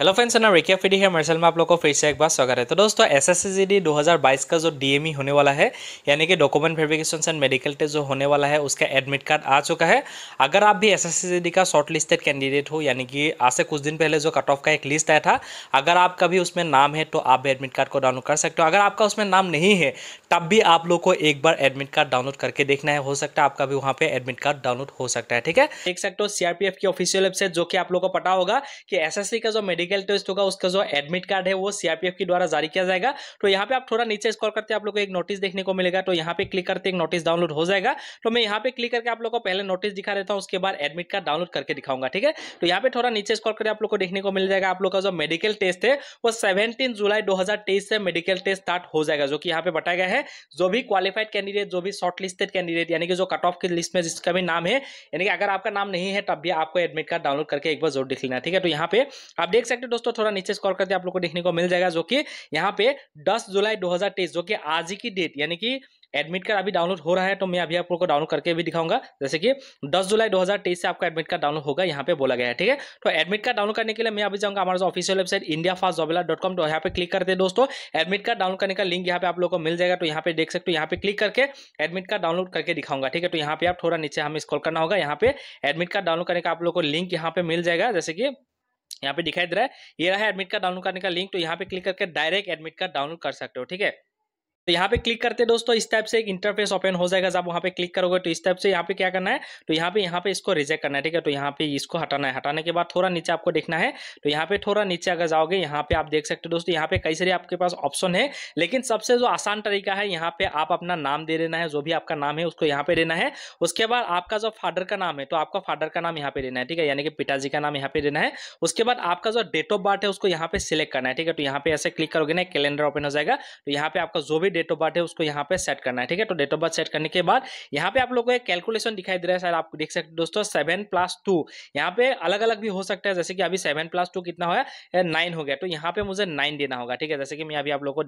hello friends ना रेखिया फिडी है martial में आप लोगों को फिर से एक बार स्वागत है तो दोस्तों एस एस डी का जो डीएमई होने वाला है यानी कि document verification and medical test जो होने वाला है उसका एडमिट कार्ड आ चुका है अगर आप भी एस एस सी डी का शॉर्ट लिस्टेड कैंडिडेट हो यानी कि आज से कुछ दिन पहले जो कट ऑफ का एक लिस्ट आया था अगर आपका भी उसमें नाम है तो आप भी एडमिट कार्ड को डाउनलोड कर सकते हो अगर आपका उसमें नाम नहीं है तब भी आप लोग को एक बार एडमिट कार्ड डाउनलोड करके देखना है हो सकता है आपका भी वहाँ पे एडमिट कार्ड डाउनलोड हो सकता है ठीक है देख सकते हो सीआरपीएफ की ऑफिशियल वेबसाइट जो कि आप लोग को पता होगा कि एस का जो मेडिकल मेडिकल टेस्ट होगा उसका जो एडमिट कार्ड है वो सीआरपीएफ के द्वारा जारी किया जाएगा तो यहाँ पे आप थोड़ा नीचे स्कॉल करते आप लोग को एक नोटिस देखने को मिलेगा तो यहाँ पे क्लिक करते एक नोटिस डाउनलोड हो जाएगा तो मैं यहाँ पे क्लिक करके आप लोग को पहले नोटिस दिखा देता हूँ उसके बाद एडमिट कार्ड डाउनलोड करके दिखाऊंगा ठीक है तो यहाँ पे थोड़ा नीचे स्कॉल करके आप लोग को देखने को मिल जाएगा आप लोग का जो मेडिकल टेस्ट है वो सेवनटीन जुलाई दो से मेडिकल टेस्ट स्टार्ट हो जाएगा जो कि यहाँ पे बताया गया है जो भी क्वालिफाइड कैंडिडेट जो भी शॉर्ट लिस्टेड कैंडिडेट यानी कि जो कट ऑफ की लिस्ट में जिसका भी नाम है यानी कि अगर आपका नाम नहीं है तब भी आपको एडमिट कार्ड डाउनलोड करके एक बार जरूर देख लेना ठीक है तो यहाँ पे आप देख सकते सेक्टर दोस्तों थोड़ा नीचे स्कॉल करते आप लोग को देखने को मिल जाएगा जो कि यहाँ पे दस जुलाई 2023 जो कि आज ही की डेट यानी कि एडमिट कार्ड अभी डाउनलोड हो रहा है तो मैं अभी आप लोग को डाउनलोड करके भी दिखाऊंगा जैसे कि 10 जुलाई 2023 से आपका एडमिट कार्ड डाउनलोड होगा यहाँ पे बोला गया है ठीक है तो एडमिट कार्ड डाउनलोड करने के लिए मैं अभी जाऊंगा हमारा official website India fast jobela dot com तो यहाँ पे क्लिक करते हैं दोस्तों एडमिट कार्ड डाउनलोड करने का लिंक यहाँ पे आप लोग को मिल जाएगा तो यहाँ पे देख सकते हो यहाँ पे क्लिक करके एडमिट कार्ड डाउनलोड करके दिखाऊंगा ठीक है तो यहाँ पे आप थोड़ा नीचे हमें स्कॉल करना होगा यहाँ पे एडमिट कार्ड डाउनलोड करने का आप लोग को लिंक यहाँ पे मिल जाएगा जैसे कि यहाँ पे दिखाई दे रहा है ये रहा है एडमिट कार्ड डाउनलोड करने का लिंक तो यहाँ पे क्लिक करके डायरेक्ट एडमिट कार्ड डाउनलोड कर सकते हो ठीक है तो यहाँ पे क्लिक करते दोस्तों इस टाइप से एक इंटरफेस ओपन हो जाएगा जब वहाँ पे क्लिक करोगे तो इस टाइप से यहाँ पे क्या करना है तो यहाँ पे यहाँ पे इसको रिजेक्ट करना है ठीक है तो यहाँ पे इसको हटाना है हटाने के बाद थोड़ा नीचे आपको देखना है तो यहाँ पे थोड़ा नीचे अगर जाओगे यहाँ पे आप देख सकते हो दोस्तों यहाँ पे कई सारे आपके पास ऑप्शन है लेकिन सबसे जो आसान तरीका है यहाँ पे आप अपना नाम दे देना है जो भी आपका नाम है उसको यहाँ पे देना है उसके बाद आपका जो फादर का नाम है तो आपका फादर का नाम यहाँ पे देना है ठीक है यानी कि पिताजी का नाम यहाँ पे देना है उसके बाद आपका जो डेट ऑफ बर्थ है उसको यहाँ पे सिलेक्ट करना है ठीक है तो यहाँ पे ऐसे क्लिक करोगे ना कैलेंडर ओपन हो जाएगा तो यहाँ पे आपका जो भी डेट ऑफ बर्थ है उसको यहाँ पे सेट करना है ठीक है तो डेट ऑफ बर्थ सेट करने के बाद यहाँ पे आप लोगों को एक कैलकुलेशन दिखाई दे रहा है सर आप देख सकते दोस्तों सेवन प्लस टू यहाँ पे अलग अलग भी हो सकता है जैसे कि अभी सेवन प्लस टू कितना होया नाइन हो गया तो यहाँ पे मुझे नाइन देना होगा ठीक है जैसे कि मैं अभी आप लोग को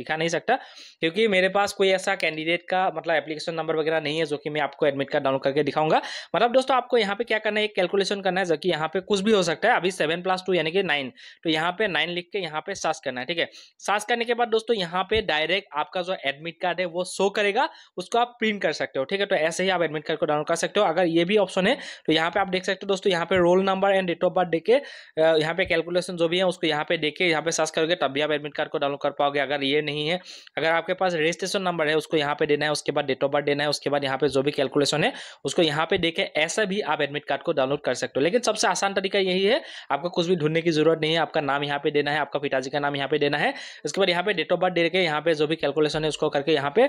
दिखा नहीं सकता क्योंकि मेरे पास कोई ऐसा कैंडिडेट का मतलब एप्लीकेशन नंबर वगैरह नहीं है जो कि मैं आपको एडमिट कार्ड डाउनलोड करके दिखाऊंगा मतलब दोस्तों आपको यहाँ पे क्या करना है कैलकुलेशन करना है जो कि यहाँ पे कुछ भी हो सकता है अभी सेवन प्लस टू यानी कि नाइन तो यहाँ पे नाइन लिख के यहाँ पे सर्च करना है ठीक है सर्च करने के बाद दोस्तों यहाँ पे डायरेक्ट आपका जो एडमिट कार्ड है वो शो करेगा उसको आप प्रिंट कर सकते हो ठीक है तो ऐसे ही आप एडमिट कार्ड को डाउनलोड कर सकते हो अगर ये भी ऑप्शन है तो यहाँ पे आप देख सकते हो दोस्तों यहाँ पे roll number and date of birth देखे यहाँ पे कैलकुलेशन जो भी है उसको यहाँ पे देखे यहाँ पे सर्च करोगे तब भी आप एडमिट कार्ड को डाउनलोड कर पाओगे अगर ये नहीं है अगर आपके पास रजिस्ट्रेशन नंबर है उसको यहाँ पे देना है उसके बाद डेट ऑफ बर्थ देना है उसके बाद यहाँ पे जो भी कैलकुलेशन है उसको यहाँ पे देखे ऐसा भी आप एडमिट कार्ड को डाउनलोड कर सकते हो लेकिन सबसे आसान तरीका यही है आपको कुछ भी ढूंढने की जरूरत नहीं है आपका नाम यहाँ पे देना है आपका पिताजी का नाम यहाँ पे देना है उसके बाद यहाँ पे डेट ऑफ बर्थ देखे यहाँ पे जो भी कैलकुलेशन है उसको करके यहाँ पे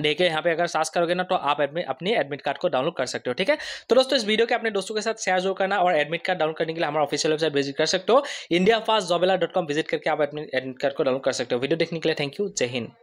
देखिए यहाँ पे अगर सास करोगे ना तो आप एडमिट अपनी एडमिट कार्ड को डाउनलोड कर सकते हो ठीक है तो दोस्तों इस वीडियो के अपने दोस्तों के साथ शेयर जो करना और एडमिट कार्ड डाउनलोड करने के लिए हमारा ऑफिशियल वेबसाइट विजिट कर सकते हो India fast jobela dot com visit करके आप एडमिट कार्ड को डाउनलोड कर सकते हो वीडियो देखने के लिए थैंक यू जय हिंद